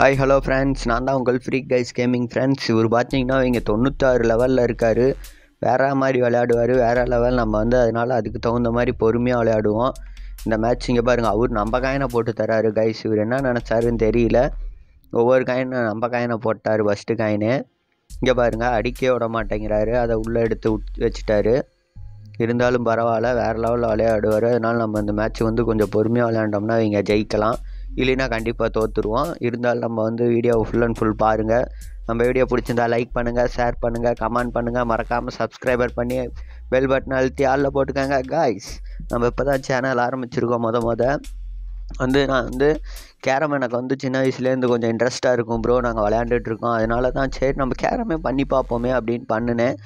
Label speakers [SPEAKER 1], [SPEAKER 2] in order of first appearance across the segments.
[SPEAKER 1] hi hello friends நான் தான் உங்கள் ஃப்ரீ கைஸ் கேமிங் ஃப்ரெண்ட்ஸ் இவர் பார்த்தீங்கன்னா இங்கே தொண்ணூத்தாறு லெவலில் இருக்கார் வேறு மாதிரி விளையாடுவார் வேறு லெவல் நம்ம வந்து அதனால் அதுக்கு தகுந்த மாதிரி பொறுமையாக விளையாடுவோம் இந்த மேட்ச் இங்கே பாருங்கள் அவர் நம்ம காயினை போட்டு தராரு கைஸ் இவர் என்ன நினச்சாருன்னு தெரியல ஒவ்வொரு காயினை நம்ம காயினை போட்டார் ஃபஸ்ட்டு காயினு இங்கே பாருங்கள் அடிக்கவே விட மாட்டேங்கிறாரு அதை உள்ளே எடுத்து வச்சுட்டாரு இருந்தாலும் பரவாயில்ல வேறு லெவலில் விளையாடுவார் அதனால் நம்ம இந்த மேட்ச் வந்து கொஞ்சம் பொறுமையாக விளையாண்டோம்னா இங்கே ஜெயிக்கலாம் இல்லைன்னா கண்டிப்பாக தோற்றுருவோம் இருந்தாலும் நம்ம வந்து வீடியோவை ஃபுல் அண்ட் ஃபுல் பாருங்கள் நம்ம வீடியோ பிடிச்சிருந்தா லைக் பண்ணுங்கள் ஷேர் பண்ணுங்கள் கமெண்ட் பண்ணுங்கள் மறக்காமல் சப்ஸ்கிரைபர் பண்ணி பெல் பட்டன் அழுத்தி ஆளில் போட்டுக்கோங்க காய்ஸ் நம்ம இப்போ தான் சேனல் ஆரம்பிச்சிருக்கோம் மொதல் மொதல் வந்து நான் வந்து கேரம் எனக்கு வந்து சின்ன வயசுலேருந்து கொஞ்சம் இன்ட்ரெஸ்ட்டாக இருக்கும் ப்ரோ நாங்கள் விளையாண்டுட்ருக்கோம் அதனால தான் சரி நம்ம கேரமே பண்ணி பார்ப்போமே அப்படின்னு பண்ணினேன்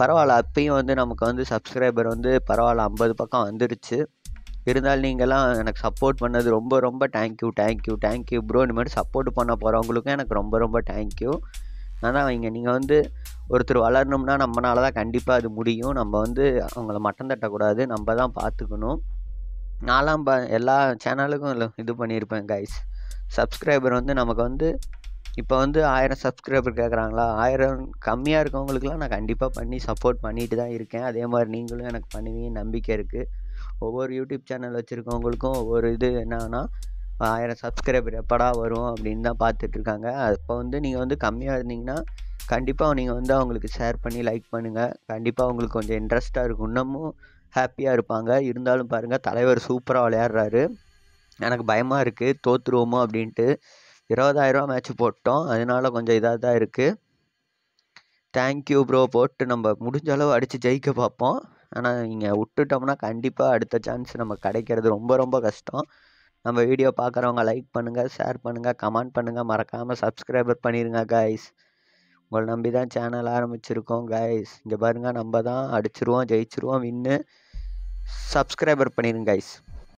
[SPEAKER 1] பரவாயில்ல அப்பயும் வந்து நமக்கு வந்து சப்ஸ்கிரைபர் வந்து பரவாயில்ல ஐம்பது பக்கம் வந்துருச்சு இருந்தாலும் நீங்கள்லாம் எனக்கு சப்போர்ட் பண்ணது ரொம்ப ரொம்ப தேங்க்யூ தேங்க்யூ தேங்க்யூ ப்ரோ இந்த மாதிரி சப்போர்ட் பண்ண போகிறவங்களுக்கும் எனக்கு ரொம்ப ரொம்ப தேங்க்யூ ஆனால் வைங்க நீங்கள் வந்து ஒருத்தர் வளரணும்னா நம்மளால தான் கண்டிப்பாக அது முடியும் நம்ம வந்து அவங்கள மட்டம் தட்டக்கூடாது நம்ம தான் பார்த்துக்கணும் நான்லாம் ப எல்லா சேனலுக்கும் இது பண்ணியிருப்பேன் கைஸ் சப்ஸ்கிரைபர் வந்து நமக்கு வந்து இப்போ வந்து ஆயிரம் சப்ஸ்கிரைபர் கேட்குறாங்களா ஆயிரம் கம்மியாக இருக்கவங்களுக்குலாம் நான் கண்டிப்பாக பண்ணி சப்போர்ட் பண்ணிட்டு தான் இருக்கேன் அதே மாதிரி நீங்களும் எனக்கு பண்ணுவீங்க நம்பிக்கை இருக்குது ஒவ்வொரு யூடியூப் சேனல் வச்சுருக்கவங்களுக்கும் ஒவ்வொரு இது என்னன்னா ஆயிரம் சப்ஸ்கிரைபர் எப்படா வரும் அப்படின்னு தான் பார்த்துட்ருக்காங்க அப்போ வந்து நீங்கள் வந்து கம்மியாக இருந்தீங்கன்னா கண்டிப்பாக நீங்கள் வந்து அவங்களுக்கு ஷேர் பண்ணி லைக் பண்ணுங்கள் கண்டிப்பாக அவங்களுக்கு கொஞ்சம் இன்ட்ரெஸ்ட்டாக இருக்கும் இன்னமும் ஹாப்பியாக இருப்பாங்க இருந்தாலும் பாருங்கள் தலைவர் சூப்பராக விளையாடுறாரு எனக்கு பயமாக இருக்குது தோற்றுருவோமோ அப்படின்ட்டு இருபதாயிரரூவா மேட்ச் போட்டோம் அதனால கொஞ்சம் இதாக தான் இருக்குது தேங்க்யூ ப்ரோ போட்டு நம்ம முடிஞ்ச அளவு அடித்து ஜெயிக்க பார்ப்போம் ஆனால் நீங்கள் விட்டுட்டோம்னா கண்டிப்பாக அடுத்த சான்ஸ் நம்ம கிடைக்கிறது ரொம்ப ரொம்ப கஷ்டம் நம்ம வீடியோ பார்க்குறவங்க லைக் பண்ணுங்கள் ஷேர் பண்ணுங்கள் கமெண்ட் பண்ணுங்கள் மறக்காமல் சப்ஸ்கிரைபர் பண்ணிடுங்க கைஸ் உங்களை நம்பி தான் சேனல் ஆரம்பிச்சிருக்கோம் கைஸ் இங்கே பாருங்கள் நம்ம தான் அடிச்சிருவோம் ஜெயிச்சிருவோம் வின்னு சப்ஸ்கிரைபர் பண்ணிடுங்க கைஸ்